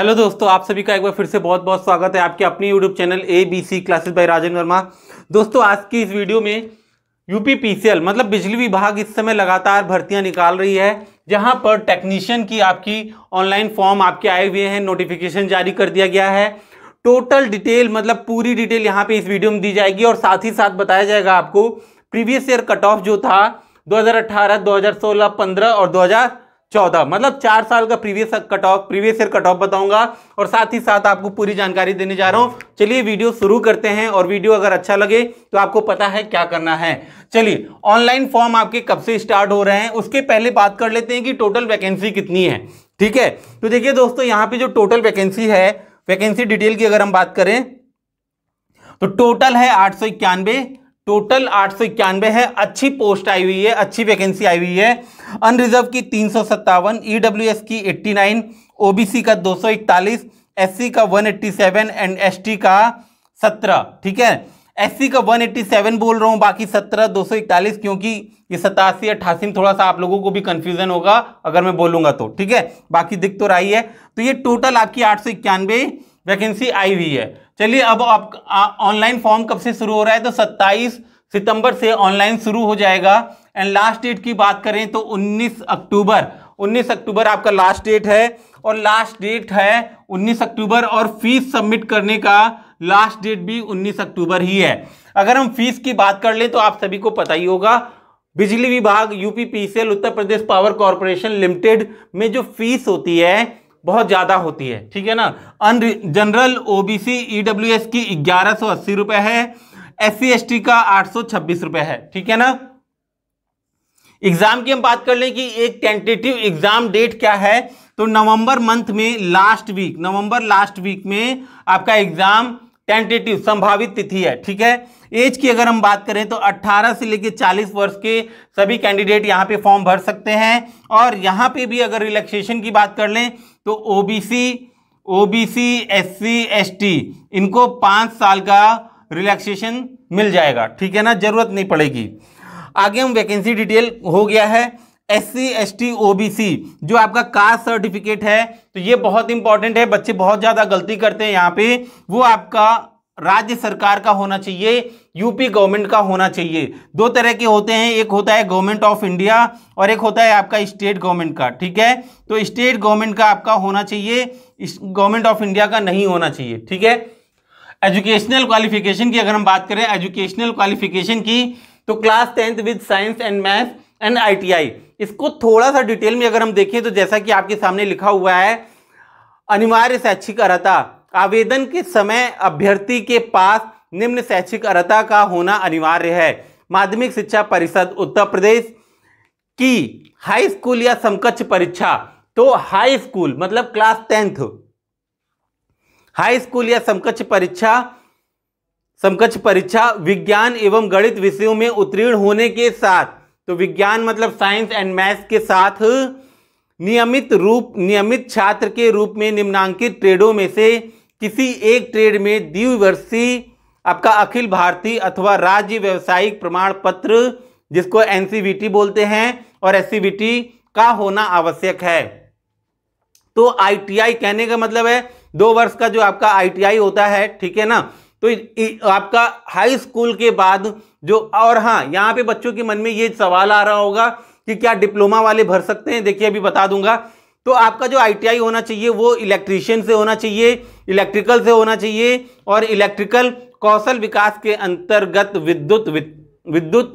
hello दोस्तों आप सभी का एक बार फिर से बहुत बहुत स्वागत है आपके अपने YouTube channel A B C classes by Rajan Verma दोस्तों आज की इस वीडियो में यूपी एल मतलब बिजली विभाग इस समय लगातार भर्तियां निकाल रही है जहां पर टेक्नीशियन की आपकी ऑनलाइन फॉर्म आपके आए हुए हैं नोटिफिकेशन जारी कर दिया गया है टोटल डिटेल मतलब पूरी डिटेल यहाँ पर इस वीडियो में दी जाएगी और साथ ही साथ बताया जाएगा आपको प्रीवियस ईयर कट ऑफ जो था दो हज़ार 15 और दो चौदह मतलब चार साल का previous cut off previous year cut off बताऊंगा और साथ ही साथ आपको पूरी जानकारी देने जा रहा हूं चलिए वीडियो शुरू करते हैं और वीडियो अगर अच्छा लगे तो आपको पता है क्या करना है चलिए ऑनलाइन फॉर्म आपके कब से स्टार्ट हो रहे हैं उसके पहले बात कर लेते हैं कि टोटल वैकेंसी कितनी है ठीक है तो देखिए दोस्तों यहाँ पे जो टोटल वैकेंसी है वैकेंसी डिटेल की अगर हम बात करें तो टोटल है आठ सौ इक्यानवे टोटल आठ सौ इक्यानवे है अच्छी पोस्ट आई हुई है अच्छी वैकेंसी आई हुई है अनरिजर्व की तीन सौ सत्तावन ई डब्ल्यू एस की eighty nine O B C का दो सौ इकतालीस एस सी का one eighty seven and S T का सत्रह ठीक है एस सी का वन एट्टी सेवन बोल रहा हूँ बाकी सत्रह दो सौ इकतालीस क्योंकि ये सतासी अट्ठासी में थोड़ा सा आप लोगों को भी कन्फ्यूजन होगा अगर मैं बोलूँगा तो ठीक है बाकी दिक्कत तो रही है तो ये टोटल आपकी आठ सौ इक्यानवे वैकेंसी आई हुई है चलिए अब आप ऑनलाइन फॉर्म कब से शुरू हो रहा है तो 27 सितंबर से ऑनलाइन शुरू हो जाएगा एंड लास्ट डेट की बात करें तो 19 अक्टूबर 19 अक्टूबर आपका लास्ट डेट है और लास्ट डेट है 19 अक्टूबर और फीस सबमिट करने का लास्ट डेट भी 19 अक्टूबर ही है अगर हम फीस की बात कर लें तो आप सभी को पता ही होगा बिजली विभाग UP P Uttar Pradesh power corporation limited में जो फीस होती है बहुत ज़्यादा होती है ठीक है ना अन जनरल ओबीसी एस e की ग्यारह सौ अस्सी रुपए है एस टी का आठ सौ छब्बीस रुपए है ठीक है ना एग्जाम की हम बात कर लें कि एक टेंटेटिव एग्जाम डेट क्या है तो नवंबर मंथ में लास्ट वीक नवंबर लास्ट वीक में आपका एग्जाम टेंटेटिव संभावित तिथि है ठीक है एज की अगर हम बात करें तो 18 से लेकर 40 वर्ष के सभी कैंडिडेट यहां पे फॉर्म भर सकते हैं और यहां पे भी अगर रिलैक्सेशन की बात कर लें तो ओबीसी ओबीसी एससी एसटी इनको पाँच साल का रिलैक्सेशन मिल जाएगा ठीक है ना जरूरत नहीं पड़ेगी आगे हम वैकेंसी डिटेल हो गया है S C S T O B C जो आपका कास्ट सर्टिफिकेट है तो ये बहुत इंपॉर्टेंट है बच्चे बहुत ज़्यादा गलती करते हैं यहाँ पे वो आपका राज्य सरकार का होना चाहिए यूपी गवर्नमेंट का होना चाहिए दो तरह के होते हैं एक होता है गवर्नमेंट ऑफ इंडिया और एक होता है आपका स्टेट गवर्नमेंट का ठीक है तो स्टेट गवर्नमेंट का आपका होना चाहिए गवर्नमेंट ऑफ इंडिया का नहीं होना चाहिए ठीक है एजुकेशनल क्वालिफिकेशन की अगर हम बात करें एजुकेशनल क्वालिफिकेशन की तो class tenth with science and math and ITI इसको थोड़ा सा डिटेल में अगर हम देखें तो जैसा कि आपके सामने लिखा हुआ है अनिवार्य शैक्षिक अर्ता आवेदन के समय अभ्यर्थी के पास निम्न शैक्षिक अर्ता का होना अनिवार्य है माध्यमिक शिक्षा परिषद उत्तर प्रदेश की हाई स्कूल या समकक्ष परीक्षा तो हाई स्कूल मतलब क्लास टेंथ हाई स्कूल या समकक्ष परीक्षा समकक्ष परीक्षा विज्ञान एवं गणित विषयों में उत्तीर्ण होने के साथ तो विज्ञान मतलब साइंस एंड मैथ्स के साथ नियमित रूप नियमित छात्र के रूप में निम्नांकित ट्रेडों में से किसी एक ट्रेड में द्विवर्षीय आपका अखिल भारतीय अथवा राज्य व्यवसायिक प्रमाण पत्र जिसको एन बोलते हैं और एस का होना आवश्यक है तो आईटीआई कहने का मतलब है दो वर्ष का जो आपका आईटीआई होता है ठीक है ना तो आपका हाई स्कूल के बाद जो और हाँ यहाँ पे बच्चों के मन में ये सवाल आ रहा होगा कि क्या डिप्लोमा वाले भर सकते हैं देखिए अभी बता दूंगा तो आपका जो आईटीआई होना चाहिए वो इलेक्ट्रीशियन से होना चाहिए इलेक्ट्रिकल से होना चाहिए और इलेक्ट्रिकल कौशल विकास के अंतर्गत विद्युत विद्युत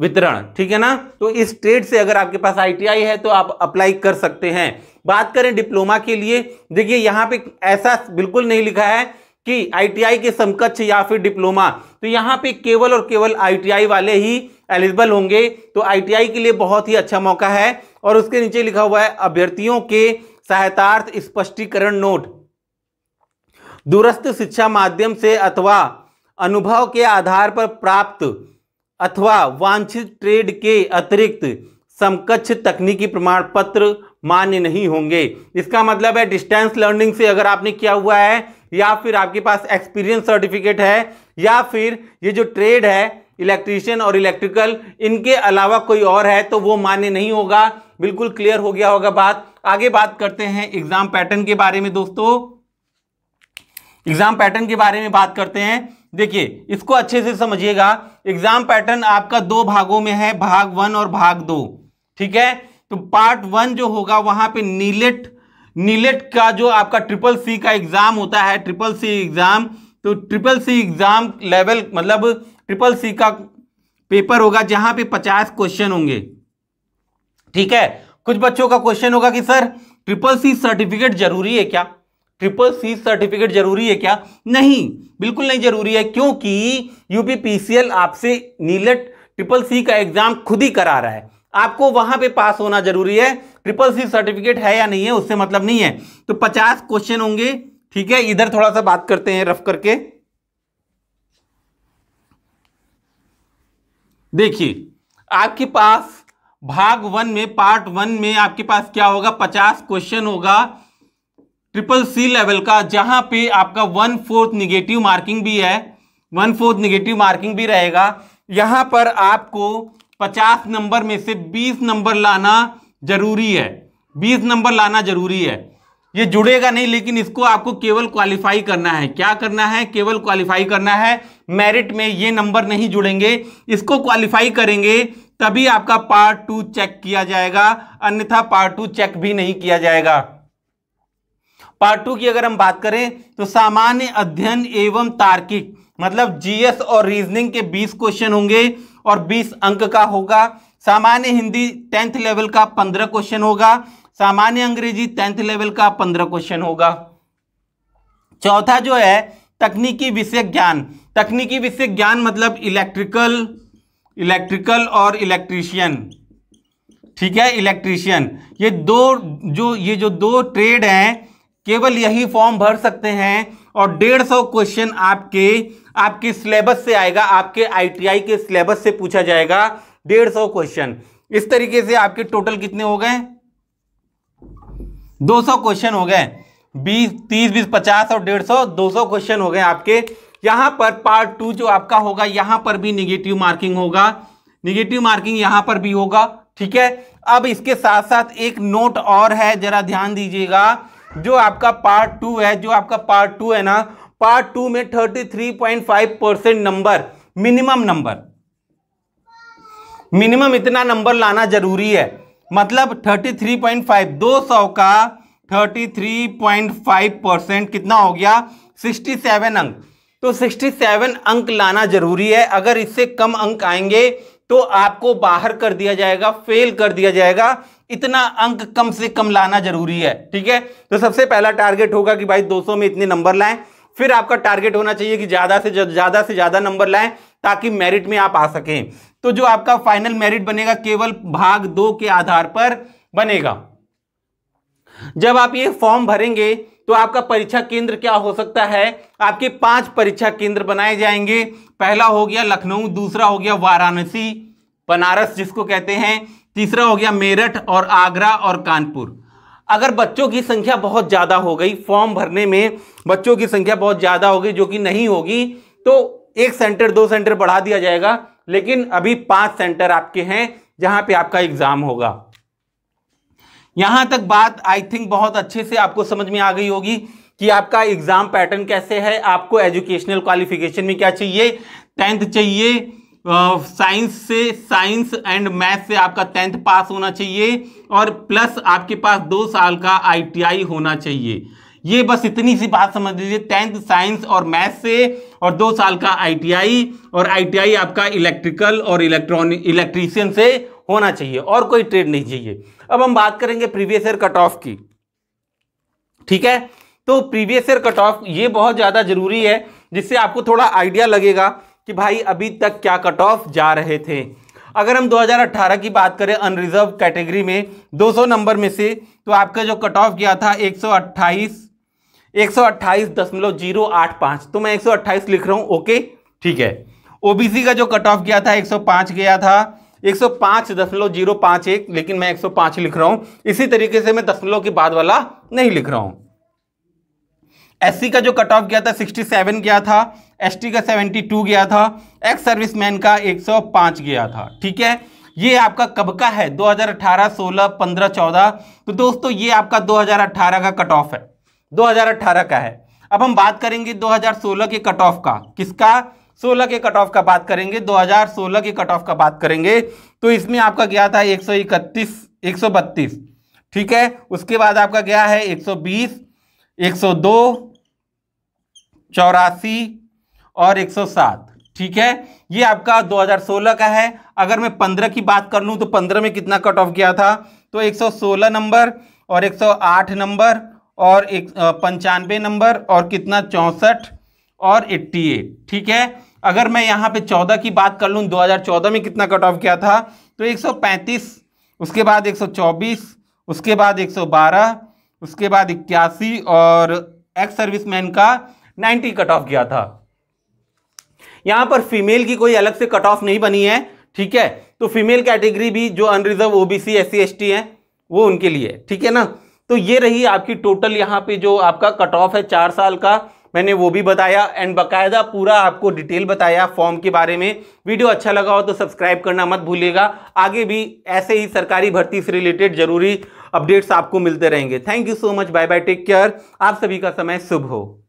वितरण ठीक है ना तो इस ट्रेड से अगर आपके पास आईटीआई है तो आप अप्लाई कर सकते हैं बात करें डिप्लोमा के लिए देखिए यहाँ पे ऐसा बिल्कुल नहीं लिखा है कि आईटीआई के समकक्ष या फिर डिप्लोमा तो यहाँ पे केवल और केवल आईटीआई वाले ही एलिजिबल होंगे तो आईटीआई के लिए बहुत ही अच्छा मौका है और उसके नीचे लिखा हुआ है अभ्यर्थियों के सहायतार्थ स्पष्टीकरण नोट दूरस्थ शिक्षा माध्यम से अथवा अनुभव के आधार पर प्राप्त अथवा वांछित ट्रेड के अतिरिक्त समकक्ष तकनीकी प्रमाण पत्र मान्य नहीं होंगे इसका मतलब है डिस्टेंस लर्निंग से अगर आपने किया हुआ है या फिर आपके पास एक्सपीरियंस सर्टिफिकेट है या फिर ये जो ट्रेड है इलेक्ट्रीशियन और इलेक्ट्रिकल इनके अलावा कोई और है तो वो मान्य नहीं होगा बिल्कुल क्लियर हो गया होगा बात आगे बात करते हैं एग्जाम पैटर्न के बारे में दोस्तों एग्जाम पैटर्न के बारे में बात करते हैं देखिए इसको अच्छे से समझिएगा एग्जाम पैटर्न आपका दो भागों में है भाग वन और भाग दो ठीक है तो पार्ट वन जो होगा वहां पे नीलेट नीलेट का जो आपका ट्रिपल सी का एग्ज़ाम होता है ट्रिपल सी एग्ज़ाम तो ट्रिपल सी एग्ज़ाम लेवल मतलब ट्रिपल सी का पेपर होगा जहां पे पचास क्वेश्चन होंगे ठीक है कुछ बच्चों का क्वेश्चन होगा कि सर ट्रिपल सी सर्टिफिकेट जरूरी है क्या ट्रिपल सी सर्टिफिकेट जरूरी है क्या नहीं बिल्कुल नहीं जरूरी है क्योंकि यूपीपीसीएल आपसे नीलेट ट्रिपल सी का एग्ज़ाम खुद ही करा रहा है आपको वहां पे पास होना जरूरी है ट्रिपल सी सर्टिफिकेट है या नहीं है उससे मतलब नहीं है तो पचास क्वेश्चन होंगे ठीक है इधर थोड़ा सा बात करते हैं रफ करके देखिए आपके पास भाग वन में पार्ट वन में आपके पास क्या होगा पचास क्वेश्चन होगा ट्रिपल सी लेवल का जहां पे आपका वन फोर्थ निगेटिव मार्किंग भी है वन फोर्थ निगेटिव मार्किंग भी रहेगा यहां पर आपको पचास नंबर में से बीस नंबर लाना जरूरी है बीस नंबर लाना जरूरी है ये जुड़ेगा नहीं लेकिन इसको आपको केवल क्वालिफाई करना है क्या करना है केवल क्वालिफाई करना है मेरिट में ये नंबर नहीं जुड़ेंगे इसको क्वालिफाई करेंगे तभी आपका पार्ट टू चेक किया जाएगा अन्यथा पार्ट टू चेक भी नहीं किया जाएगा पार्ट टू की अगर हम बात करें तो सामान्य अध्ययन एवं तार्किक मतलब जीएस और रीजनिंग के 20 क्वेश्चन होंगे और 20 अंक का होगा सामान्य हिंदी टेंथ लेवल का 15 क्वेश्चन होगा सामान्य अंग्रेजी टेंथ लेवल का 15 क्वेश्चन होगा चौथा जो है तकनीकी विषय ज्ञान तकनीकी विषय ज्ञान मतलब इलेक्ट्रिकल इलेक्ट्रिकल और इलेक्ट्रीशियन ठीक है इलेक्ट्रीशियन ये दो जो ये जो दो ट्रेड हैं केवल यही फॉर्म भर सकते हैं और डेढ़ सौ क्वेश्चन आपके आपके सिलेबस से आएगा आपके आईटीआई के सिलेबस से पूछा जाएगा डेढ़ सौ क्वेश्चन इस तरीके से आपके टोटल कितने हो गए दो सौ क्वेश्चन हो गए बीस तीस बीस पचास और डेढ़ सौ दो सौ क्वेश्चन हो गए आपके यहां पर पार्ट टू जो आपका होगा यहां पर भी निगेटिव मार्किंग होगा निगेटिव मार्किंग यहां पर भी होगा ठीक है अब इसके साथ साथ एक नोट और है जरा ध्यान दीजिएगा जो आपका पार्ट टू है जो आपका पार्ट टू है ना पार्ट टू में thirty three point five percent नंबर मिनिमम नंबर मिनिमम इतना नंबर लाना जरूरी है मतलब थर्टी थ्री पॉइंट फाइव दो सौ का thirty three point five percent कितना हो गया सिक्सटी सेवन अंक तो सिक्सटी सेवन अंक लाना जरूरी है अगर इससे कम अंक आएंगे तो आपको बाहर कर दिया जाएगा फेल कर दिया जाएगा इतना अंक कम से कम लाना जरूरी है ठीक है तो सबसे पहला टारगेट होगा कि भाई 200 में इतने नंबर लाएं फिर आपका टारगेट होना चाहिए कि ज़्यादा से ज़्यादा से ज़्यादा नंबर लाएं ताकि मेरिट में आप आ सकें तो जो आपका फाइनल मेरिट बनेगा केवल भाग दो के आधार पर बनेगा जब आप ये फॉर्म भरेंगे तो आपका परीक्षा केंद्र क्या हो सकता है आपके पांच परीक्षा केंद्र बनाए जाएंगे पहला हो गया लखनऊ दूसरा हो गया वाराणसी बनारस जिसको कहते हैं तीसरा हो गया मेरठ और आगरा और कानपुर अगर बच्चों की संख्या बहुत ज़्यादा हो गई फॉर्म भरने में बच्चों की संख्या बहुत ज़्यादा हो गई जो कि नहीं होगी तो एक सेंटर दो सेंटर बढ़ा दिया जाएगा लेकिन अभी पांच सेंटर आपके हैं जहां पे आपका एग्ज़ाम होगा यहां तक बात आई थिंक बहुत अच्छे से आपको समझ में आ गई होगी कि आपका एग्जाम पैटर्न कैसे है आपको एजुकेशनल क्वालिफिकेशन में क्या चाहिए टेंथ चाहिए साइंस से साइंस एंड मैथ से आपका टेंथ पास होना चाहिए और प्लस आपके पास दो साल का आईटीआई होना चाहिए ये बस इतनी सी बात समझ लीजिए टेंथ साइंस और मैथ से और दो साल का आईटीआई और आईटीआई आपका इलेक्ट्रिकल और इलेक्ट्रॉनिक इलेक्ट्रीशियन से होना चाहिए और कोई ट्रेड नहीं चाहिए अब हम बात करेंगे प्रीवियस ईयर कट ऑफ की ठीक है तो प्रीवियस ईयर कट ऑफ ये बहुत ज़्यादा जरूरी है जिससे आपको थोड़ा आइडिया लगेगा कि भाई अभी तक क्या कट ऑफ जा रहे थे अगर हम 2018 की बात करें अनरिजर्व कैटेगरी में 200 नंबर में से तो आपका जो कट ऑफ गया था 128 सौ तो मैं 128 लिख रहा हूँ ओके ठीक है ओबीसी का जो कट ऑफ गया था 105 गया था एक लेकिन मैं 105 लिख रहा हूं इसी तरीके से मैं दशमलव के बाद वाला नहीं लिख रहा हूं एस का जो कट ऑफ गया था 67 गया था एस का 72 गया था एक्स सर्विसमैन का 105 गया था ठीक है ये आपका कब का है 2018 16 15 14 तो दोस्तों ये आपका 2018 का कट ऑफ है 2018 का है अब हम बात करेंगे 2016 के कट ऑफ का किसका सोलह के कट ऑफ का बात करेंगे 2016 के कट ऑफ का बात करेंगे तो इसमें आपका गया था एक सौ इकतीस एक सौ बत्तीस ठीक है उसके बाद आपका गया है एक सौ बीस एक सौ दो चौरासी और एक सौ सात ठीक है ये आपका 2016 का है अगर मैं 15 की बात कर लूँ तो 15 में कितना कट ऑफ गया था तो 116 नंबर और 108 नंबर और एक पंचानवे नंबर और कितना चौंसठ और 88 ठीक है अगर मैं यहाँ पे 14 की बात कर लूँ 2014 में कितना कट ऑफ किया था तो 135 उसके बाद 124 उसके बाद 112 उसके बाद इक्यासी और एक्स सर्विसमैन का 90 कट ऑफ किया था यहाँ पर फीमेल की कोई अलग से कट ऑफ नहीं बनी है ठीक है तो फीमेल कैटेगरी भी जो unreserve C S C S T है वो उनके लिए ठीक है ना तो ये रही आपकी टोटल यहाँ पे जो आपका कट ऑफ है चार साल का मैंने वो भी बताया एंड बकायदा पूरा आपको डिटेल बताया फॉर्म के बारे में वीडियो अच्छा लगा हो तो सब्सक्राइब करना मत भूलिएगा आगे भी ऐसे ही सरकारी भर्ती से रिलेटेड जरूरी अपडेट्स आपको मिलते रहेंगे thank you so much bye bye take care आप सभी का समय शुभ हो